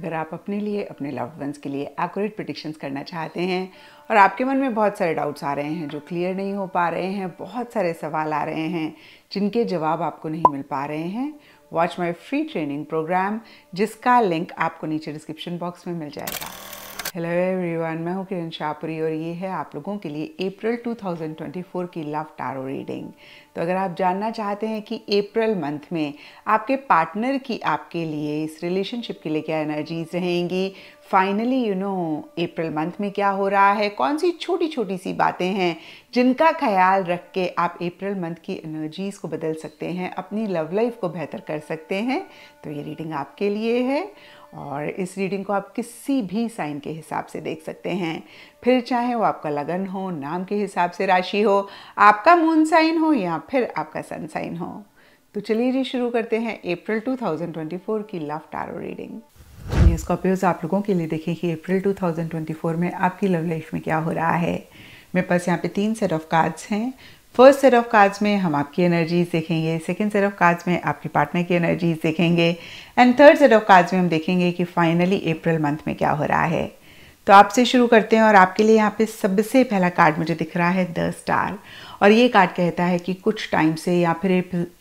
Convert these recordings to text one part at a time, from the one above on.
अगर आप अपने लिए अपने लव्ड वंस के लिए एक्यूरेट प्रडिक्शंस करना चाहते हैं और आपके मन में बहुत सारे डाउट्स आ रहे हैं जो क्लियर नहीं हो पा रहे हैं बहुत सारे सवाल आ रहे हैं जिनके जवाब आपको नहीं मिल पा रहे हैं watch my free training program जिसका लिंक आपको नीचे डिस्क्रिप्शन बॉक्स में मिल जाएगा हेलो एवरीवन मैं हूं किरण शाहपुरी और ये है आप लोगों के लिए अप्रैल 2024 की लव टारो रीडिंग तो अगर आप जानना चाहते हैं कि अप्रैल मंथ में आपके पार्टनर की आपके लिए इस रिलेशनशिप के लिए क्या एनर्जीज रहेंगी finally you know April month में क्या हो रहा है कौन सी छोटी छोटी सी बातें हैं जिनका ख्याल रख के आप अप्रैल मंथ की एनर्जीज़ को बदल सकते हैं अपनी लव लाइफ को बेहतर कर सकते हैं तो ये रीडिंग आपके लिए है और इस रीडिंग को आप किसी भी साइन के हिसाब से देख सकते हैं फिर चाहे वो आपका लगन हो नाम के हिसाब से राशि हो आपका मून साइन हो या फिर आपका सन साइन हो तो चलिए जी शुरू करते हैं अप्रैल 2024 की लव टारो रीडिंग ये स्कॉर्पियोज आप लोगों के लिए देखें कि अप्रैल 2024 में आपकी लव लाइफ में क्या हो रहा है मेरे पास यहाँ पे तीन सेट ऑफ कार्ड्स हैं फर्स्ट सेट ऑफ कार्ड्स में हम आपकी एनर्जीज देखेंगे सेकेंड सेट ऑफ कार्ड्स में आपके पार्टनर की एनर्जीज देखेंगे and third set of cards में हम देखेंगे कि फाइनली अप्रैल मंथ में क्या हो रहा है तो आपसे शुरू करते हैं और आपके लिए यहाँ पे सबसे पहला कार्ड मुझे दिख रहा है द स्टार और ये कार्ड कहता है कि कुछ टाइम से या फिर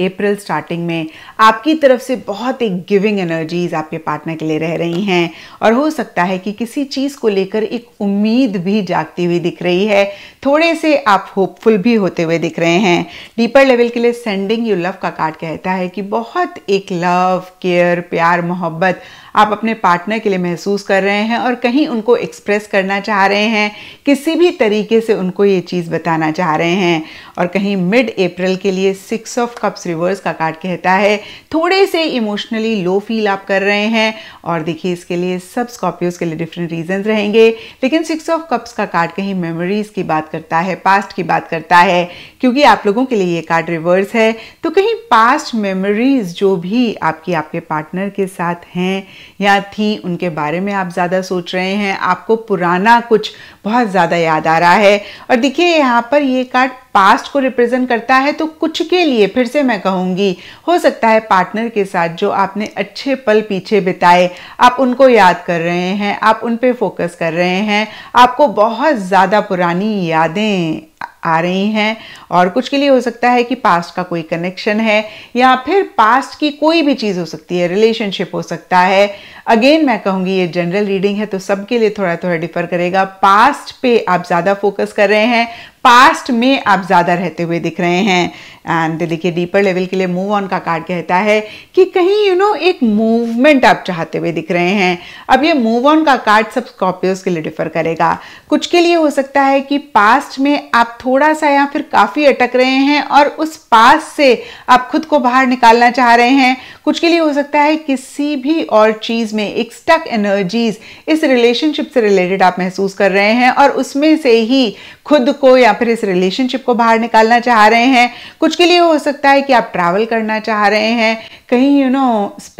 अप्रैल स्टार्टिंग में आपकी तरफ से बहुत एक गिविंग एनर्जीज आपके पार्टनर के लिए रह रही हैं और हो सकता है कि किसी चीज़ को लेकर एक उम्मीद भी जागती हुई दिख रही है थोड़े से आप होपफुल भी होते हुए दिख रहे हैं डीपर लेवल के लिए सेंडिंग यू लव का कार्ड कहता है कि बहुत एक लव केयर प्यार मोहब्बत आप अपने पार्टनर के लिए महसूस कर रहे हैं और कहीं उनको एक्सप्रेस करना चाह रहे हैं किसी भी तरीके से उनको ये चीज़ बताना चाह रहे हैं और कहीं मिड अप्रैल के लिए सिक्स ऑफ कप्स रिवर्स का कार्ड कहता है थोड़े से इमोशनली लो फील आप कर रहे हैं और देखिए इसके लिए सब स्कॉर्पियोज के लिए डिफरेंट रीजन रहेंगे लेकिन सिक्स ऑफ कप्स का कार्ड कहीं मेमोरीज की बात करता है पास्ट की बात करता है क्योंकि आप लोगों के लिए ये कार्ड रिवर्स है तो कहीं पास्ट मेमोरीज जो भी आपकी आपके पार्टनर के साथ हैं या थी उनके बारे में आप ज़्यादा सोच रहे हैं आपको पुराना कुछ बहुत ज़्यादा याद आ रहा है और देखिए यहाँ पर ये कार्ड पास्ट को रिप्रेजेंट करता है तो कुछ के लिए फिर से मैं कहूँगी हो सकता है पार्टनर के साथ जो आपने अच्छे पल पीछे बिताए आप उनको याद कर रहे हैं आप उन पर फोकस कर रहे हैं आपको बहुत ज़्यादा पुरानी यादें आ रही हैं और कुछ के लिए हो सकता है कि पास्ट का कोई कनेक्शन है या फिर पास्ट की कोई भी चीज़ हो सकती है रिलेशनशिप हो सकता है अगेन मैं कहूंगी ये जनरल रीडिंग है तो सबके लिए थोड़ा थोड़ा डिफर करेगा पास्ट पे आप ज़्यादा फोकस कर रहे हैं पास्ट में आप ज़्यादा रहते हुए दिख रहे हैं एंड तो देखिए डीपर लेवल के लिए मूव ऑन का कार्ड कहता है कि कहीं यू you नो know, एक मूवमेंट आप चाहते हुए दिख रहे हैं अब ये मूव ऑन का कार्ड सब स्कॉर्पियोज के लिए डिफर करेगा कुछ के लिए हो सकता है कि पास्ट में आप थोड़ा सा या फिर काफ़ी अटक रहे हैं और उस पास्ट से आप खुद को बाहर निकालना चाह रहे हैं कुछ के लिए हो सकता है किसी भी और चीज़ में एक स्टक एनर्जीज इस रिलेशनशिप से रिलेटेड आप महसूस कर रहे हैं और उसमें से ही खुद को या फिर इस रिलेशनशिप को बाहर निकालना चाह रहे हैं कुछ के लिए हो सकता है कि आप ट्रैवल करना चाह रहे हैं कहीं यू नो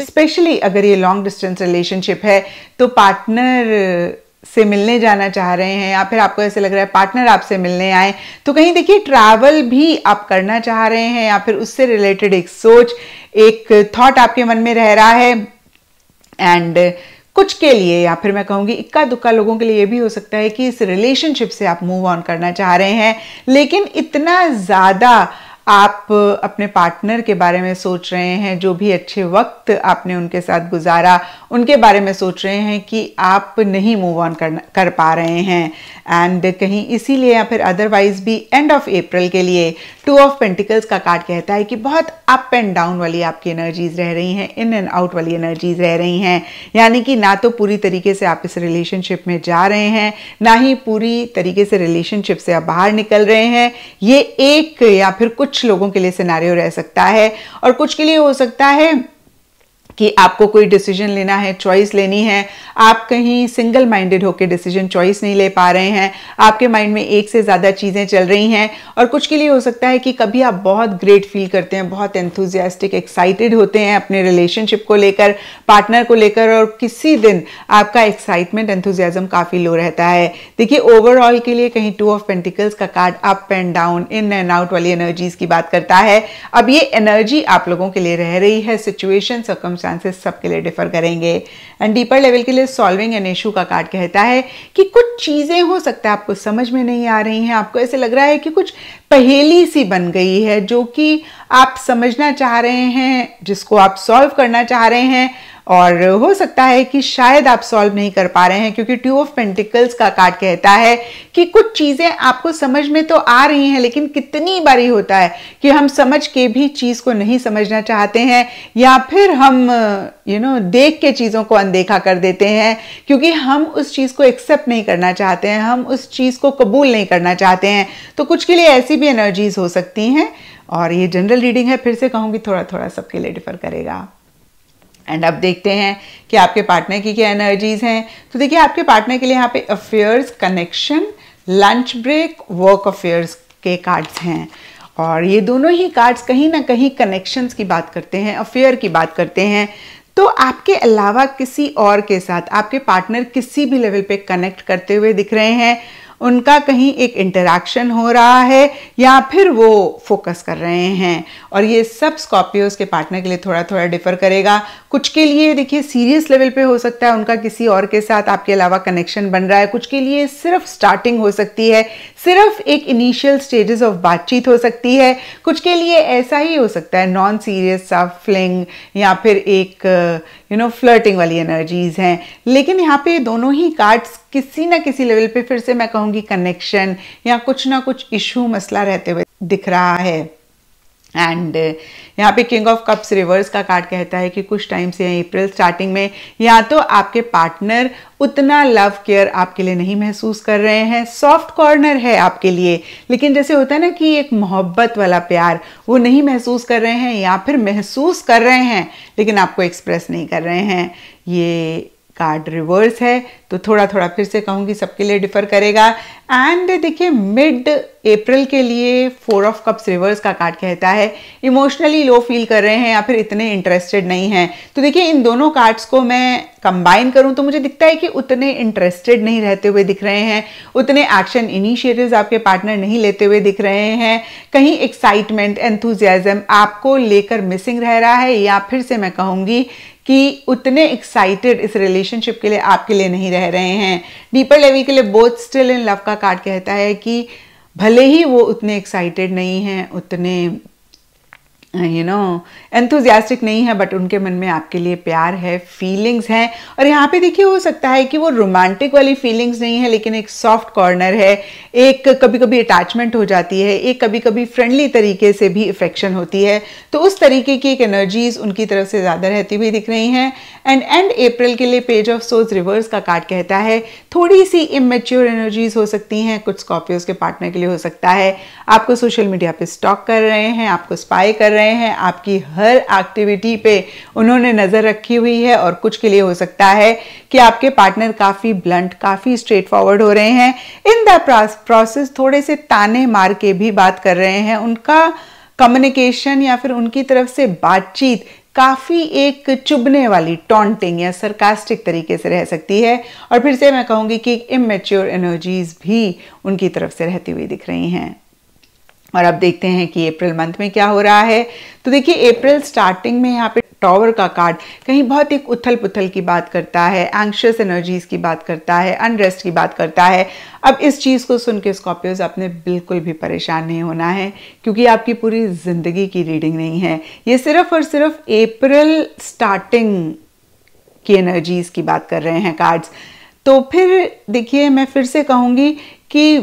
स्पेशली अगर ये लॉन्ग डिस्टेंस रिलेशनशिप है तो पार्टनर से मिलने जाना चाह रहे हैं या फिर आपको ऐसे लग रहा है पार्टनर आपसे मिलने आए तो कहीं देखिए ट्रैवल भी आप करना चाह रहे हैं या फिर उससे रिलेटेड एक सोच एक थॉट आपके मन में रह रहा है एंड कुछ के लिए या फिर मैं कहूंगी इक्का दुक्का लोगों के लिए भी हो सकता है कि इस रिलेशनशिप से आप मूव ऑन करना चाह रहे हैं लेकिन इतना ज़्यादा आप अपने पार्टनर के बारे में सोच रहे हैं जो भी अच्छे वक्त आपने उनके साथ गुजारा उनके बारे में सोच रहे हैं कि आप नहीं मूव ऑन कर कर पा रहे हैं एंड कहीं इसीलिए या फिर अदरवाइज भी एंड ऑफ अप्रैल के लिए टू ऑफ पेंटिकल्स का कार्ड कहता है कि बहुत अप एंड डाउन वाली आपकी एनर्जीज रह रही हैं इन एंड आउट वाली एनर्जीज रह रही हैं यानी कि ना तो पूरी तरीके से आप इस रिलेशनशिप में जा रहे हैं ना ही पूरी तरीके से रिलेशनशिप से आप बाहर निकल रहे हैं ये एक या फिर कुछ कुछ लोगों के लिए सिनारियो रह सकता है और कुछ के लिए हो सकता है कि आपको कोई डिसीजन लेना है चॉइस लेनी है आप कहीं सिंगल माइंडेड होकर डिसीजन चॉइस नहीं ले पा रहे हैं आपके माइंड में एक से ज़्यादा चीज़ें चल रही हैं और कुछ के लिए हो सकता है कि कभी आप बहुत ग्रेट फील करते हैं बहुत एंथुजियास्टिक एक्साइटेड होते हैं अपने रिलेशनशिप को लेकर पार्टनर को लेकर और किसी दिन आपका एक्साइटमेंट एंथुजियाज़म काफ़ी लो रहता है देखिए ओवरऑल के लिए कहीं टू ऑफ पेंटिकल्स का card up and down in and out वाली एनर्जीज की बात करता है अब ये एनर्जी आप लोगों के लिए रह रही है सिचुएशन सर्कमस्टांस सर्कमस्टांसेस सबके लिए डिफर करेंगे एंड डीपर लेवल के लिए सॉल्विंग एन इशू का कार्ड कहता है कि कुछ चीज़ें हो सकता है आपको समझ में नहीं आ रही हैं आपको ऐसे लग रहा है कि कुछ पहेली सी बन गई है जो कि आप समझना चाह रहे हैं जिसको आप सॉल्व करना चाह रहे हैं और हो सकता है कि शायद आप सॉल्व नहीं कर पा रहे हैं क्योंकि ट्यू ऑफ पेंटिकल्स का कार्ड कहता है कि कुछ चीज़ें आपको समझ में तो आ रही हैं लेकिन कितनी बारी होता है कि हम समझ के भी चीज़ को नहीं समझना चाहते हैं या फिर हम यू नो देख के चीज़ों को अनदेखा कर देते हैं क्योंकि हम उस चीज़ को एक्सेप्ट नहीं करना चाहते हैं हम उस चीज़ को कबूल नहीं करना चाहते हैं तो कुछ के लिए ऐसी भी एनर्जीज हो सकती हैं और ये जनरल रीडिंग है फिर से कहूँगी थोड़ा थोड़ा सबके लिए डिफर करेगा एंड अब देखते हैं कि आपके पार्टनर की क्या एनर्जीज हैं तो देखिए आपके पार्टनर के लिए यहाँ पे affairs connection lunch break work affairs के कार्ड्स हैं और ये दोनों ही कार्ड्स कहीं ना कहीं कनेक्शंस की बात करते हैं अफेयर की बात करते हैं तो आपके अलावा किसी और के साथ आपके पार्टनर किसी भी लेवल पे कनेक्ट करते हुए दिख रहे हैं उनका कहीं एक इंटरेक्शन हो रहा है या फिर वो फोकस कर रहे हैं और ये सब स्कॉर्पियो के पार्टनर के लिए थोड़ा थोड़ा डिफर करेगा कुछ के लिए देखिए सीरियस लेवल पे हो सकता है उनका किसी और के साथ आपके अलावा कनेक्शन बन रहा है कुछ के लिए सिर्फ स्टार्टिंग हो सकती है सिर्फ एक इनिशियल स्टेजेस ऑफ बातचीत हो सकती है कुछ के लिए ऐसा ही हो सकता है नॉन सीरियस सा फ्लिंग या फिर एक यू नो फ्लर्टिंग वाली एनर्जीज हैं लेकिन यहाँ पे दोनों ही कार्ड्स किसी ना किसी लेवल पे फिर से मैं कहूँगी कनेक्शन या कुछ ना कुछ इशू मसला रहते हुए दिख रहा है एंड यहाँ पे किंग ऑफ कप्स रिवर्स का कार्ड कहता है कि कुछ टाइम से अप्रैल स्टार्टिंग में या तो आपके पार्टनर उतना लव केयर आपके लिए नहीं महसूस कर रहे हैं सॉफ्ट कॉर्नर है आपके लिए लेकिन जैसे होता है ना कि एक मोहब्बत वाला प्यार वो नहीं महसूस कर रहे हैं या फिर महसूस कर रहे हैं लेकिन आपको एक्सप्रेस नहीं कर रहे हैं ये कार्ड रिवर्स है तो थोड़ा थोड़ा फिर से कहूँगी सबके लिए डिफर करेगा एंड देखिए मिड अप्रैल के लिए फोर ऑफ कप्स रिवर्स का कार्ड कहता है इमोशनली लो फील कर रहे हैं या फिर इतने इंटरेस्टेड नहीं हैं तो देखिए इन दोनों कार्ड्स को मैं कंबाइन करूं तो मुझे दिखता है कि उतने इंटरेस्टेड नहीं रहते हुए दिख रहे हैं उतने एक्शन इनिशिएटिव्स आपके पार्टनर नहीं लेते हुए दिख रहे हैं कहीं एक्साइटमेंट एंथुजियाजम आपको लेकर मिसिंग रह रहा है या फिर से मैं कहूँगी कि उतने एक्साइटेड इस रिलेशनशिप के लिए आपके लिए नहीं रह रहे हैं डीपर लेवी के लिए बोथ स्टिल इन लव का कार्ड कहता है कि भले ही वो उतने एक्साइटेड नहीं हैं उतने यू नो एंथुजियास्टिक नहीं है बट उनके मन में आपके लिए प्यार है फीलिंग्स हैं और यहाँ पे देखिए हो सकता है कि वो रोमांटिक वाली फीलिंग्स नहीं है लेकिन एक सॉफ्ट कॉर्नर है एक कभी कभी अटैचमेंट हो जाती है एक कभी कभी फ्रेंडली तरीके से भी इफेक्शन होती है तो उस तरीके की एक एनर्जीज उनकी तरफ से ज़्यादा रहती हुई दिख रही हैं एंड एंड अप्रैल के लिए पेज ऑफ सोज रिवर्स का कार्ड कहता है थोड़ी सी इमेच्योर एनर्जीज हो सकती हैं कुछ स्कॉर्पियोज के पार्टनर के लिए हो सकता है आपको सोशल मीडिया पर स्टॉक कर रहे हैं आपको स्पाई कर रहे रहे हैं आपकी हर एक्टिविटी पे उन्होंने नज़र रखी हुई है और कुछ के लिए हो सकता है कि आपके पार्टनर काफ़ी ब्लंट काफ़ी स्ट्रेट फॉरवर्ड हो रहे हैं इन द प्रोसेस थोड़े से ताने मार के भी बात कर रहे हैं उनका कम्युनिकेशन या फिर उनकी तरफ से बातचीत काफ़ी एक चुभने वाली टॉन्टिंग या सरकास्टिक तरीके से रह सकती है और फिर से मैं कहूँगी कि इमेच्योर एनर्जीज भी उनकी तरफ से रहती हुई दिख रही हैं और अब देखते हैं कि अप्रैल मंथ में क्या हो रहा है तो देखिए अप्रैल स्टार्टिंग में यहाँ पे टॉवर का कार्ड कहीं बहुत एक उथल पुथल की बात करता है एंक्शस एनर्जीज की बात करता है अनरेस्ट की बात करता है अब इस चीज़ को सुन के स्कॉर्पियोज आपने बिल्कुल भी परेशान नहीं होना है क्योंकि आपकी पूरी ज़िंदगी की रीडिंग नहीं है ये सिर्फ और सिर्फ अप्रैल स्टार्टिंग की एनर्जीज की बात कर रहे हैं कार्ड्स तो फिर देखिए मैं फिर से कहूँगी कि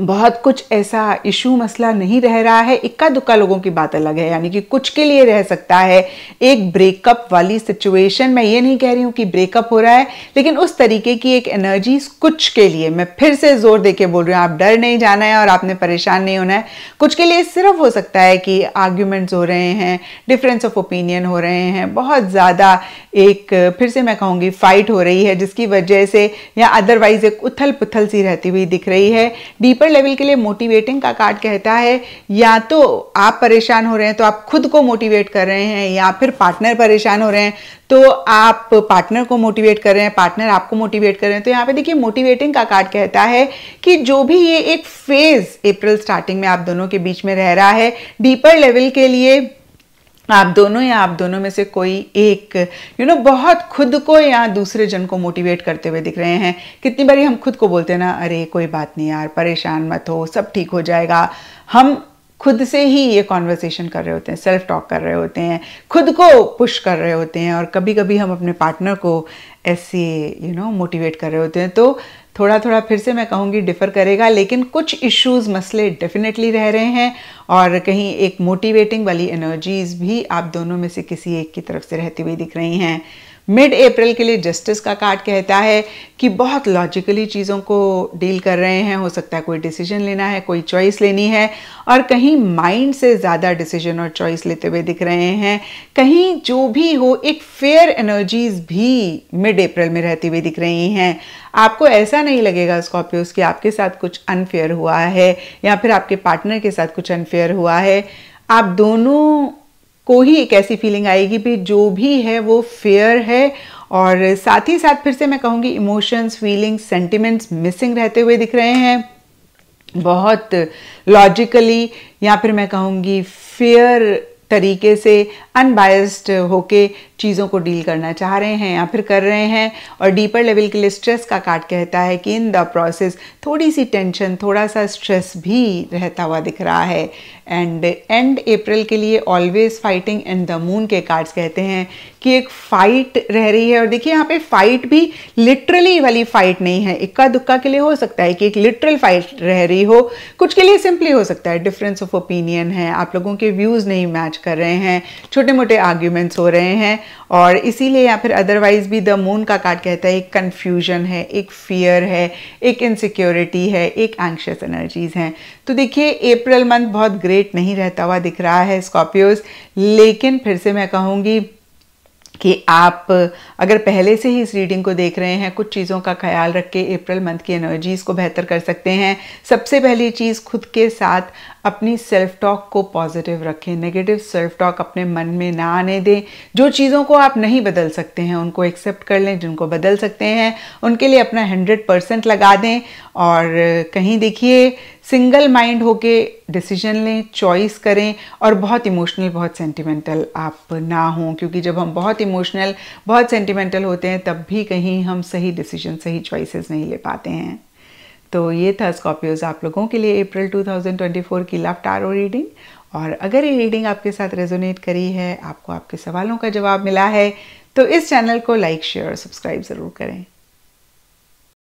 बहुत कुछ ऐसा इशू मसला नहीं रह रहा है इक्का दुक्का लोगों की बात अलग है यानी कि कुछ के लिए रह सकता है एक ब्रेकअप वाली सिचुएशन मैं ये नहीं कह रही हूँ कि ब्रेकअप हो रहा है लेकिन उस तरीके की एक एनर्जी कुछ के लिए मैं फिर से जोर दे के बोल रही हूँ आप डर नहीं जाना है और आपने परेशान नहीं होना है कुछ के लिए सिर्फ हो सकता है कि आर्ग्यूमेंट्स हो रहे हैं डिफरेंस ऑफ ओपिनियन हो रहे हैं बहुत ज़्यादा एक फिर से मैं कहूँगी फाइट हो रही है जिसकी वजह से या अदरवाइज एक उथल पुथल सी रहती हुई दिख रही है डीप डीपर लेवल के लिए मोटिवेटिंग का कार्ड कहता है या तो आप परेशान हो रहे हैं तो आप खुद को मोटिवेट कर रहे हैं या फिर पार्टनर परेशान हो रहे हैं तो आप पार्टनर को मोटिवेट कर रहे हैं पार्टनर आपको मोटिवेट कर रहे हैं तो यहाँ पे देखिए मोटिवेटिंग का कार्ड कहता है कि जो भी ये एक फेज अप्रैल स्टार्टिंग में आप दोनों के बीच में रह रहा है डीपर लेवल के लिए आप दोनों या आप दोनों में से कोई एक यू you नो know, बहुत खुद को या दूसरे जन को मोटिवेट करते हुए दिख रहे हैं कितनी बारी हम खुद को बोलते हैं ना अरे कोई बात नहीं यार परेशान मत हो सब ठीक हो जाएगा हम खुद से ही ये कॉन्वर्सेशन कर रहे होते हैं सेल्फ टॉक कर रहे होते हैं खुद को पुश कर रहे होते हैं और कभी कभी हम अपने पार्टनर को ऐसे यू नो मोटिवेट कर रहे होते हैं तो थोड़ा थोड़ा फिर से मैं कहूँगी डिफ़र करेगा लेकिन कुछ इश्यूज मसले डेफिनेटली रह रहे हैं और कहीं एक मोटिवेटिंग वाली एनर्जीज़ भी आप दोनों में से किसी एक की तरफ से रहती हुई दिख रही हैं मिड अप्रैल के लिए जस्टिस का कार्ड कहता है कि बहुत लॉजिकली चीज़ों को डील कर रहे हैं हो सकता है कोई डिसीजन लेना है कोई चॉइस लेनी है और कहीं माइंड से ज़्यादा डिसीजन और चॉइस लेते हुए दिख रहे हैं कहीं जो भी हो एक फेयर एनर्जीज भी मिड अप्रैल में रहती हुई दिख रही हैं आपको ऐसा नहीं लगेगा स्कॉर्पियोस कि आपके साथ कुछ अनफेयर हुआ है या फिर आपके पार्टनर के साथ कुछ अनफेयर हुआ है आप दोनों को ही एक ऐसी फीलिंग आएगी भी जो भी है वो फेयर है और साथ ही साथ फिर से मैं कहूँगी इमोशंस फीलिंग्स सेंटिमेंट्स मिसिंग रहते हुए दिख रहे हैं बहुत लॉजिकली या फिर मैं कहूँगी फेयर तरीके से अनबायस्ड होके चीज़ों को डील करना चाह रहे हैं या फिर कर रहे हैं और डीपर लेवल के लिए स्ट्रेस का कार्ड कहता है कि इन द प्रोसेस थोड़ी सी टेंशन थोड़ा सा स्ट्रेस भी रहता हुआ दिख रहा है एंड एंड अप्रैल के लिए always fighting and the moon के कार्ड्स कहते हैं कि एक फाइट रह रही है और देखिए यहाँ पे फाइट भी लिटरली वाली फाइट नहीं है इक्का दुक्का के लिए हो सकता है कि एक लिटरल फाइट रह रही हो कुछ के लिए सिंपली हो सकता है डिफरेंस ऑफ ओपिनियन है आप लोगों के व्यूज़ नहीं मैच कर रहे हैं छोटे मोटे आर्ग्यूमेंट्स हो रहे हैं और इसीलिए या फिर अदरवाइज भी द मून का कार्ड कहता है एक कन्फ्यूजन है एक फियर है एक इनसिक्योरिटी है एक एंक्शस एनर्जीज हैं तो देखिए अप्रैल मंथ बहुत ग्रेट नहीं रहता हुआ दिख रहा है स्कॉर्पियोज लेकिन फिर से मैं कहूँगी कि आप अगर पहले से ही इस रीडिंग को देख रहे हैं कुछ चीज़ों का ख्याल रख के अप्रैल मंथ की एनर्जीज़ को बेहतर कर सकते हैं सबसे पहली चीज़ खुद के साथ अपनी सेल्फ टॉक को पॉजिटिव रखें नेगेटिव सेल्फ टॉक अपने मन में ना आने दें जो चीज़ों को आप नहीं बदल सकते हैं उनको एक्सेप्ट कर लें जिनको बदल सकते हैं उनके लिए अपना हंड्रेड परसेंट लगा दें और कहीं देखिए सिंगल माइंड होके डिसीजन लें चॉइस करें और बहुत इमोशनल बहुत सेंटिमेंटल आप ना हों क्योंकि जब हम बहुत इमोशनल बहुत सेंटिमेंटल होते हैं तब भी कहीं हम सही डिसीजन सही चॉइसेस नहीं ले पाते हैं तो ये था स्कॉर्पियोज आप लोगों के लिए अप्रैल 2024 की लव टारो रीडिंग और अगर ये रीडिंग आपके साथ रेजोनेट करी है आपको आपके सवालों का जवाब मिला है तो इस चैनल को लाइक शेयर और सब्सक्राइब ज़रूर करें